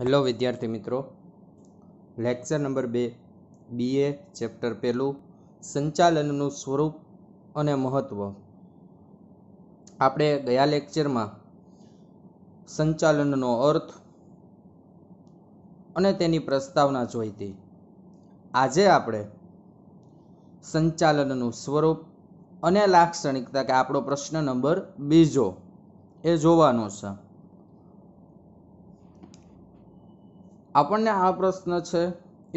hello વિદ્યાર્થી મિત્રો lecture number બે બી એ ચેપ્ટર પહેલું સંચાલનનું સ્વરૂપ અને મહત્ત્વ આપણે ગયા લેક્ચરમાં સંચાલનનો અર્થ અને તેની પ્રસ્તાવના જોઈતી આજે આપણે સંચાલનનું સ્વરૂપ અને લાક્ષણિકતા કે આપણો પ્રશ્ન નંબર બીજો એ જોવાનો છે આપણને આ પ્રશ્ન છે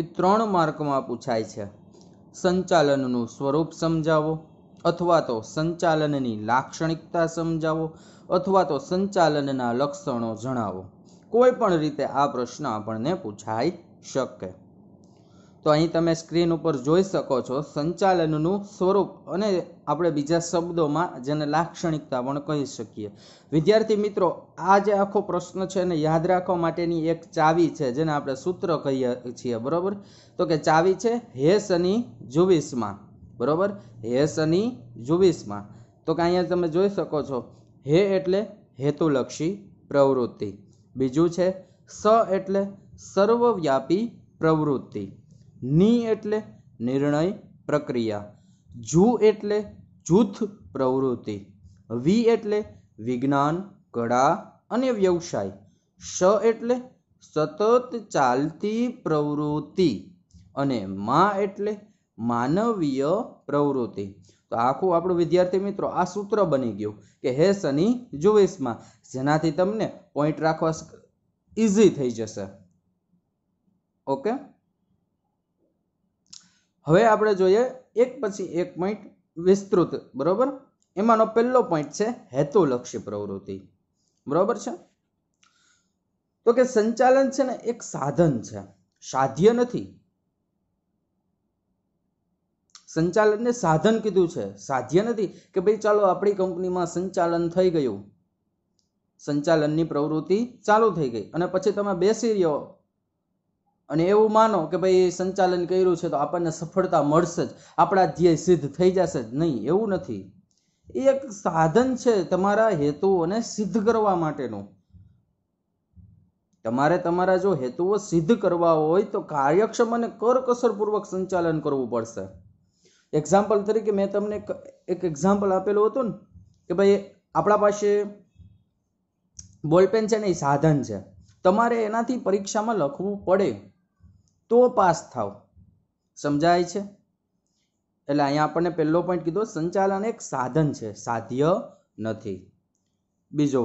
એ ત્રણ માર્કમાં પૂછાય છે સંચાલનનું સ્વરૂપ સમજાવો અથવા તો સંચાલનની લાક્ષણિકતા સમજાવો અથવા તો સંચાલનના લક્ષણો જણાવો કોઈ પણ રીતે આ પ્રશ્ન આપણને પૂછાઈ શકે તો અહીં તમે સ્ક્રીન ઉપર જોઈ શકો છો સંચાલનનું સ્વરૂપ અને આપણે બીજા શબ્દોમાં જેને લાક્ષણિકતા પણ કહી શકીએ વિદ્યાર્થી મિત્રો આ જે આખો પ્રશ્ન છે એને યાદ રાખવા માટેની એક ચાવી છે જેને આપણે સૂત્ર કહીએ છીએ બરાબર તો કે ચાવી છે હે અને જુવીસમાં બરાબર હે અને જુવીસમાં તો કે અહીંયા તમે જોઈ શકો છો હે એટલે હેતુલક્ષી પ્રવૃત્તિ બીજું છે સ એટલે સર્વવ્યાપી પ્રવૃત્તિ નિ એટલે નિર્ણય પ્રક્રિયા જુ એટલે જૂથ પ્રવૃત્તિ વી એટલે વિજ્ઞાન કળા અને વ્યવસાય સ એટલે સતત ચાલતી પ્રવૃત્તિ અને મા એટલે માનવીય પ્રવૃત્તિ તો આખું આપણું વિદ્યાર્થી મિત્રો આ સૂત્ર બની ગયું કે હે શનિ જુવેશમાં જેનાથી તમને પોઈન્ટ રાખવા ઇઝી થઈ જશે ઓકે હવે આપણે જોઈએ એક પછી એક પોઈન્ટ વિસ્તૃત બરાબર એમાંનો પહેલો પોઈન્ટ છે હેતુલક્ષી પ્રવૃત્તિ બરાબર છે તો કે સંચાલન છે ને એક સાધન છે સાધ્ય નથી સંચાલનને સાધન કીધું છે સાધ્ય નથી કે ભાઈ ચાલો આપણી કંપનીમાં સંચાલન થઈ ગયું સંચાલનની પ્રવૃત્તિ ચાલુ થઈ ગઈ અને પછી તમે બેસી રહ્યો અને એવું માનો કે ભાઈ સંચાલન કર્યું છે તો આપણને સફળતા મળશે જ આપણા ધ્યેય સિદ્ધ થઈ જશે જ નહીં એવું નથી એ એક સાધન છે તમારા હેતુઓને સિદ્ધ કરવા માટેનું તમારે તમારા જો હેતુઓ સિદ્ધ કરવા હોય તો કાર્યક્ષમ અને કરકસરપૂર્વક સંચાલન કરવું પડશે એક્ઝામ્પલ તરીકે મેં તમને એક એક્ઝામ્પલ આપેલું હતું ને કે ભાઈ આપણા પાસે બોલપેન છે ને એ સાધન છે તમારે એનાથી પરીક્ષામાં લખવું પડે તો પાસ થાવ સમજાય છે એટલે અહીંયા આપણને પહેલો પોઈન્ટ કીધો સંચાલન એક સાધન છે સાધ્ય નથી બીજો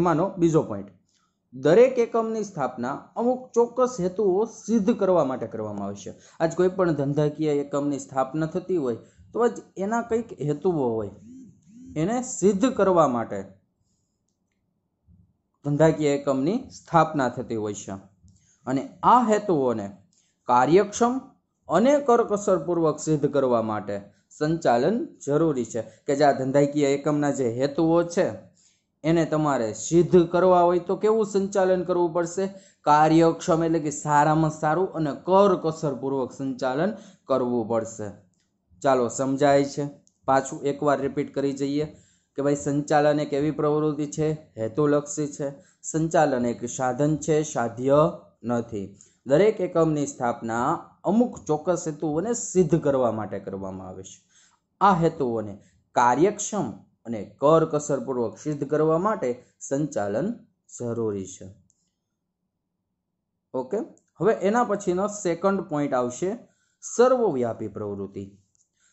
એમાંનો બીજો પોઈન્ટ દરેક એકમની સ્થાપના અમુક ચોક્કસ હેતુઓ સિદ્ધ કરવા માટે કરવામાં આવશે આજ કોઈ પણ ધંધાકીય એકમની સ્થાપના થતી હોય તો જ એના કંઈક હેતુઓ હોય એને સિદ્ધ કરવા માટે ધંધાકીય એકમની સ્થાપના થતી હોય છે અને આ હેતુઓને કાર્યક્ષમ અને કરકસરપૂર્વક સિદ્ધ કરવા માટે સંચાલન જરૂરી છે કે જે આ ધંધાકીય એકમના જે હેતુઓ છે એને તમારે સિદ્ધ કરવા હોય તો કેવું સંચાલન કરવું પડશે કાર્યક્ષમ એટલે કે સારામાં સારું અને કરકસરપૂર્વક સંચાલન કરવું પડશે ચાલો સમજાય છે પાછું એકવાર રિપીટ કરી જઈએ કે ભાઈ સંચાલન એક એવી પ્રવૃત્તિ છે હેતુલક્ષી છે સંચાલન એક સાધન છે સાધ્ય નથી દરેક એકમની સ્થાપના અમુક ચોક્કસ હેતુઓને સિદ્ધ કરવા માટે કરવામાં આવે છે આ હેતુઓને કાર્યક્ષમ અને કરકસરપૂર્વક સિદ્ધ કરવા માટે સંચાલન જરૂરી છે ઓકે હવે એના પછીનો સેકન્ડ પોઈન્ટ આવશે સર્વવ્યાપી પ્રવૃત્તિ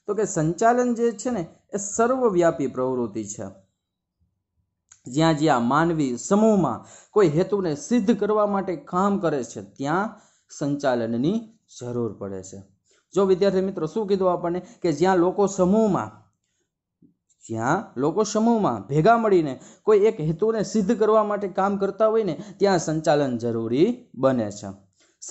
તો કે સંચાલન જે છે ને એ સર્વવ્યાપી પ્રવૃત્તિ છે જ્યાં જ્યાં માનવી સમૂહમાં કોઈ હેતુને સિદ્ધ કરવા માટે કામ કરે છે ત્યાં સંચાલનની જરૂર પડે છે જો વિદ્યાર્થી મિત્રો શું કીધું આપણને કે જ્યાં લોકો સમૂહમાં જ્યાં લોકો સમૂહમાં ભેગા મળીને કોઈ એક હેતુને સિદ્ધ કરવા માટે કામ કરતા હોય ને ત્યાં સંચાલન જરૂરી બને છે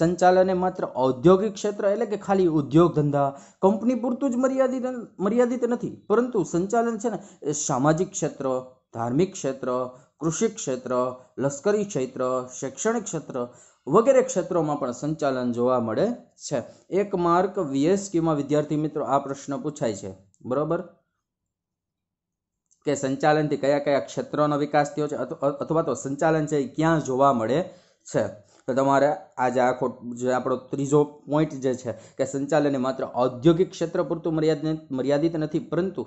સંચાલન એ માત્ર ઔદ્યોગિક ક્ષેત્ર એટલે કે ખાલી ઉદ્યોગ ધંધા કંપની પૂરતું જ મર્યાદિત મર્યાદિત નથી પરંતુ સંચાલન છે ને એ સામાજિક ક્ષેત્ર ધાર્મિક ક્ષેત્ર કૃષિ ક્ષેત્ર લશ્કરી ક્ષેત્ર શૈક્ષણિક ક્ષેત્ર વગેરે ક્ષેત્રોમાં પણ સંચાલન જોવા મળે છે એક માર્ક વીએસકીમાં વિદ્યાર્થી મિત્રો આ પ્રશ્ન પૂછાય છે બરોબર કે સંચાલનથી કયા કયા ક્ષેત્રોનો વિકાસ થયો છે અથવા તો સંચાલન છે એ ક્યાં જોવા મળે છે તો તમારે આજે આખો જે આપણો ત્રીજો પોઈન્ટ જે છે કે સંચાલન એ માત્ર ઔદ્યોગિક ક્ષેત્ર પૂરતું મર્યાદિત મર્યાદિત નથી પરંતુ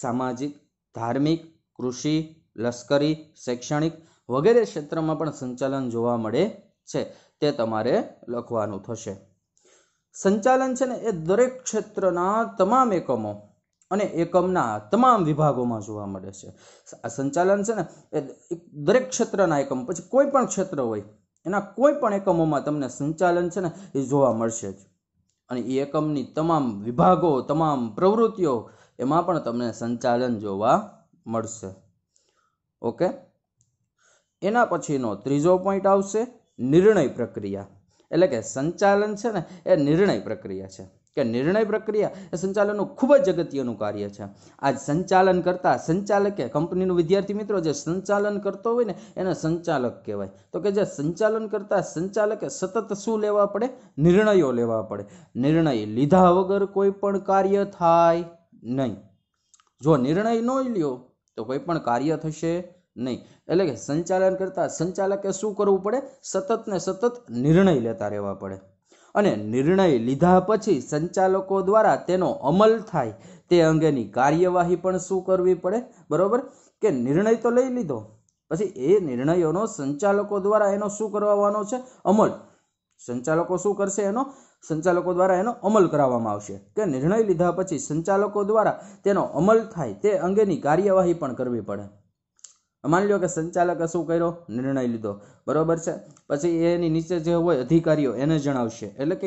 સામાજિક ધાર્મિક કૃષિ લશ્કરી શૈક્ષણિક વગેરે ક્ષેત્રમાં પણ સંચાલન જોવા મળે છે તે તમારે લખવાનું થશે સંચાલન છે ને એ દરેક ક્ષેત્રના તમામ એકમો અને એકમના તમામ વિભાગોમાં જોવા મળે છે આ સંચાલન છે ને એ દરેક ક્ષેત્રના એકમ પછી કોઈ પણ ક્ષેત્ર હોય એના કોઈ પણ એકમોમાં તમને સંચાલન છે ને એ જોવા મળશે જ અને એ એકમની તમામ વિભાગો તમામ પ્રવૃત્તિઓ એમાં પણ તમને સંચાલન જોવા મળશે ઓકે એના પછીનો ત્રીજો પોઈન્ટ આવશે નિર્ણય પ્રક્રિયા એટલે કે સંચાલન છે ને એ નિર્ણય પ્રક્રિયા છે કે નિર્ણય પ્રક્રિયા એ સંચાલનનું ખૂબ જ અગત્યનું કાર્ય છે આજ સંચાલન કરતા સંચાલકે કંપનીનું વિદ્યાર્થી મિત્રો જે સંચાલન કરતો હોય ને એને સંચાલક કહેવાય તો કે જે સંચાલન કરતા સંચાલકે સતત શું લેવા પડે નિર્ણયો લેવા પડે નિર્ણય લીધા વગર કોઈ પણ કાર્ય થાય નહીં જો નિર્ણય ન લ્યો તો કોઈ પણ કાર્ય થશે નહીં એટલે કે સંચાલન કરતા સંચાલકે શું કરવું પડે સતત ને સતત નિર્ણય લેતા રહેવા પડે અને નિર્ણય લીધા પછી સંચાલકો દ્વારા તેનો અમલ થાય તે અંગેની કાર્યવાહી પણ શું કરવી પડે બરોબર કે નિર્ણય તો લઈ લીધો પછી એ નિર્ણયોનો સંચાલકો દ્વારા એનો શું કરવાનો છે અમલ સંચાલકો શું કરશે એનો સંચાલકો દ્વારા એનો અમલ કરાવવામાં આવશે કે નિર્ણય લીધા પછી સંચાલકો દ્વારા તેનો અમલ થાય તે અંગેની કાર્યવાહી પણ કરવી પડે માની લો કે સંચાલકે શું કર્યો નિર્ણય લીધો બરોબર છે પછી એની નીચે જે હોય અધિકારીઓ એને જણાવશે એટલે કે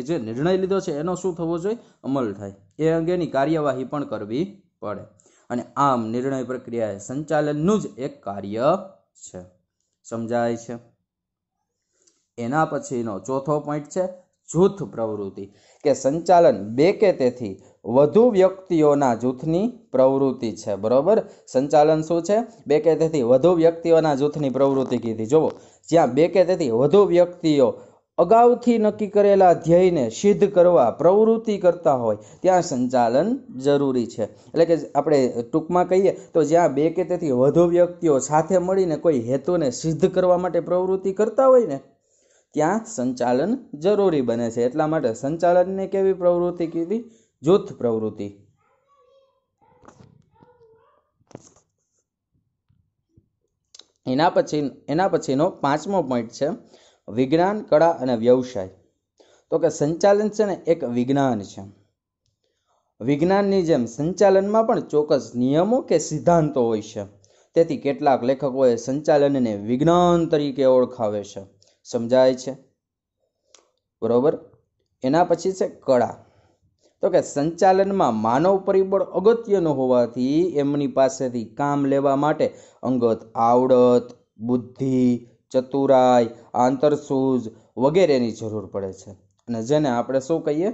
એ જે નિર્ણય લીધો છે એનો શું થવો જોઈએ અમલ થાય એ અંગેની કાર્યવાહી પણ કરવી પડે અને આમ નિર્ણય પ્રક્રિયા સંચાલનનું જ એક કાર્ય છે સમજાય છે એના પછીનો ચોથો પોઈન્ટ છે જૂથ પ્રવૃત્તિ કે સંચાલન બે કે તેથી વધુ વ્યક્તિઓના જૂથની પ્રવૃત્તિ છે બરોબર સંચાલન શું છે બે કે તેથી વધુ વ્યક્તિઓના જૂથની પ્રવૃત્તિ કીધી જુઓ જ્યાં બે કે તેથી વધુ વ્યક્તિઓ અગાઉથી નક્કી કરેલા ધ્યેયને સિદ્ધ કરવા પ્રવૃત્તિ કરતા હોય ત્યાં સંચાલન જરૂરી છે એટલે કે આપણે ટૂંકમાં કહીએ તો જ્યાં બે કે તેથી વધુ વ્યક્તિઓ સાથે મળીને કોઈ હેતુને સિદ્ધ કરવા માટે પ્રવૃત્તિ કરતા હોય ને ત્યાં સંચાલન જરૂરી બને છે એટલા માટે સંચાલનને કેવી પ્રવૃત્તિ કીધી જૂથ પ્રવૃત્તિ એના પછી એના પછીનો પાંચમો પોઈન્ટ છે વિજ્ઞાન કળા અને વ્યવસાય તો કે સંચાલન છે ને એક વિજ્ઞાન છે વિજ્ઞાનની જેમ સંચાલનમાં પણ ચોક્કસ નિયમો કે સિદ્ધાંતો હોય છે તેથી કેટલાક લેખકોએ સંચાલનને વિજ્ઞાન તરીકે ઓળખાવે છે સમજાય છે બરાબર એના પછી છે કળા તો કે સંચાલનમાં માનવ પરિબળ અગત્યનો હોવાથી એમની પાસેથી કામ લેવા માટે અંગત આવડત બુદ્ધિ ચતુરાઈ આંતરસૂઝ વગેરેની જરૂર પડે છે અને જેને આપણે શું કહીએ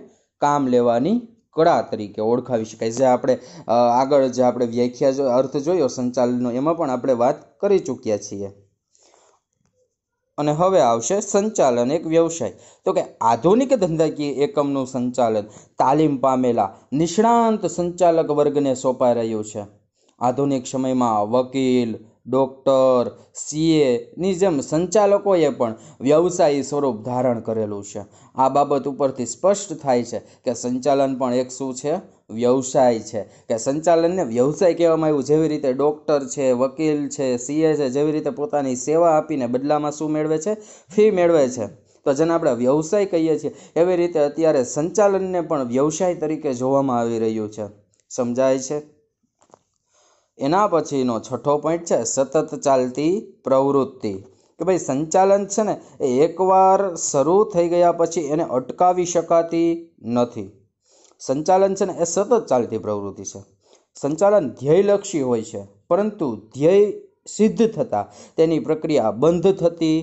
કામ લેવાની કળા તરીકે ઓળખાવી શકાય જે આપણે આગળ જે આપણે વ્યાખ્યા અર્થ જોયો સંચાલનનો એમાં પણ આપણે વાત કરી ચૂક્યા છીએ અને હવે આવશે સંચાલન એક વ્યવસાય તો કે આધુનિક ધંધાકીય એકમનું સંચાલન તાલીમ પામેલા નિષ્ણાંત સંચાલક વર્ગને સોંપાઈ રહ્યું છે આધુનિક સમયમાં વકીલ ડૉક્ટર સીએ ની જેમ સંચાલકોએ પણ વ્યવસાય સ્વરૂપ ધારણ કરેલું છે આ બાબત ઉપરથી સ્પષ્ટ થાય છે કે સંચાલન પણ એક શું છે વ્યવસાય છે કે સંચાલનને વ્યવસાય કહેવામાં આવ્યું જેવી રીતે ડૉક્ટર છે વકીલ છે સીએ છે જેવી રીતે પોતાની સેવા આપીને બદલામાં શું મેળવે છે ફી મેળવે છે તો જેને આપણે વ્યવસાય કહીએ છીએ એવી રીતે અત્યારે સંચાલનને પણ વ્યવસાય તરીકે જોવામાં આવી રહ્યું છે સમજાય છે એના પછીનો છઠ્ઠો પોઈન્ટ છે સતત ચાલતી પ્રવૃત્તિ કે ભાઈ સંચાલન છે ને એ એકવાર શરૂ થઈ ગયા પછી એને અટકાવી શકાતી નથી સંચાલન છે ને એ સતત ચાલતી પ્રવૃત્તિ છે સંચાલન ધ્યેયલક્ષી હોય છે પરંતુ ધ્યેય સિદ્ધ થતાં તેની પ્રક્રિયા બંધ થતી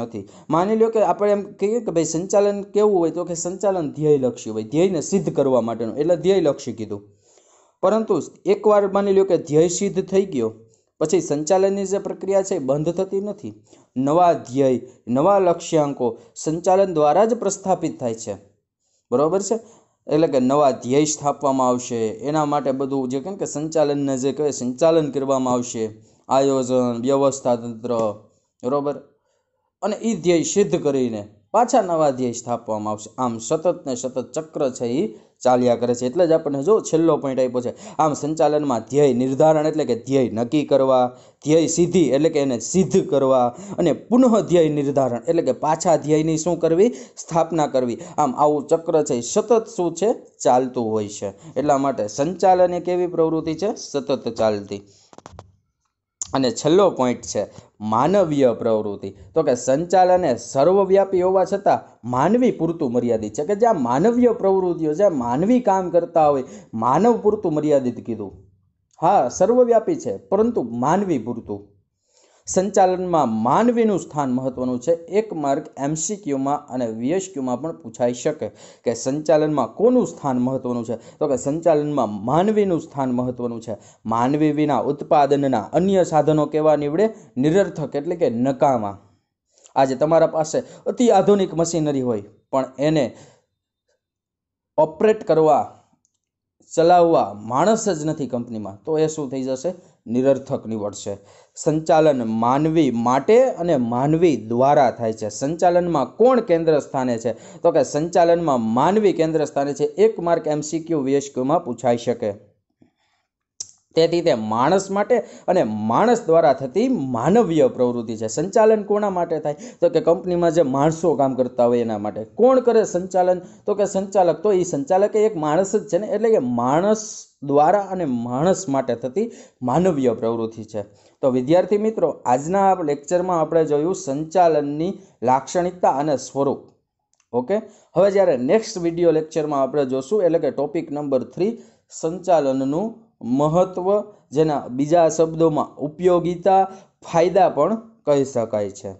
નથી માની લો કે આપણે એમ કહીએ કે ભાઈ સંચાલન કેવું હોય તો કે સંચાલન ધ્યેયલક્ષી હોય ધ્યેયને સિદ્ધ કરવા માટેનું એટલે ધ્યેયલક્ષી કીધું પરંતુ એકવાર માની લો કે ધ્યેય સિદ્ધ થઈ ગયો પછી સંચાલનની જે પ્રક્રિયા છે બંધ થતી નથી નવા ધ્યેય નવા લક્ષ્યાંકો સંચાલન દ્વારા જ પ્રસ્થાપિત થાય છે બરાબર છે એટલે કે નવા ધ્યેય સ્થાપવામાં આવશે એના માટે બધું જે કે સંચાલનને જે કહે સંચાલન કરવામાં આવશે આયોજન વ્યવસ્થા તંત્ર બરાબર અને એ ધ્યેય સિદ્ધ કરીને પાછા નવા ધ્યેય સ્થાપવામાં આવશે આમ સતત ને સતત ચક્ર છે એ ચાલ્યા કરે છે એટલે જ આપણને જો છેલ્લો પોઈન્ટ આપ્યો છે આમ સંચાલનમાં ધ્યેય નિર્ધારણ એટલે કે ધ્યેય નક્કી કરવા ધ્યેય સિદ્ધિ એટલે કે એને સિદ્ધ કરવા અને પુનઃ ધ્યેય નિર્ધારણ એટલે કે પાછા ધ્યેયની શું કરવી સ્થાપના કરવી આમ આવું ચક્ર છે સતત શું છે ચાલતું હોય છે એટલા માટે સંચાલન એક એવી પ્રવૃત્તિ છે સતત ચાલતી અને છેલ્લો પોઈન્ટ છે માનવીય પ્રવૃત્તિ તો કે સંચાલન એ સર્વવ્યાપી હોવા છતાં માનવી પૂરતું મર્યાદિત છે કે જ્યાં માનવીય પ્રવૃત્તિઓ જ્યાં માનવી કામ કરતા હોય માનવ પૂરતું મર્યાદિત કીધું હા સર્વવ્યાપી છે પરંતુ માનવી પૂરતું સંચાલનમાં માનવીનું સ્થાન મહત્વનું છે એક માર્ક એમસીક્યુમાં અને વીએસક્યુમાં પણ પૂછાઈ શકે કે સંચાલનમાં કોનું સ્થાન મહત્વનું છે તો કે સંચાલનમાં માનવીનું સ્થાન મહત્વનું છે માનવી વિના ઉત્પાદનના અન્ય સાધનો કેવા નીવડે નિરર્થક એટલે કે નકામા આજે તમારા પાસે અતિ આધુનિક મશીનરી હોય પણ એને ઓપરેટ કરવા ચલાવવા માણસ જ નથી કંપનીમાં તો એ શું થઈ જશે નિરર્થક નીવડશે સંચાલન માનવી માટે અને માનવી દ્વારા થાય છે સંચાલનમાં કોણ કેન્દ્ર સ્થાને છે તો કે સંચાલનમાં માનવી કેન્દ્ર સ્થાને છે એક માર્ક એમસીક્યુ વીએસક્યુમાં પૂછાઈ શકે તેથી તે માણસ માટે અને માણસ દ્વારા થતી માનવીય પ્રવૃત્તિ છે સંચાલન કોના માટે થાય તો કે કંપનીમાં જે માણસો કામ કરતા હોય એના માટે કોણ કરે સંચાલન તો કે સંચાલક તો એ સંચાલક એક માણસ જ છે ને એટલે કે માણસ દ્વારા અને માણસ માટે થતી માનવીય પ્રવૃત્તિ છે તો વિદ્યાર્થી મિત્રો આજના લેક્ચરમાં આપણે જોયું સંચાલનની લાક્ષણિકતા અને સ્વરૂપ ઓકે હવે જ્યારે નેક્સ્ટ વિડીયો લેક્ચરમાં આપણે જોશું એટલે કે ટોપિક નંબર થ્રી સંચાલનનું મહત્ત્વ જેના બીજા શબ્દોમાં ઉપયોગિતા ફાયદા પણ કહી શકાય છે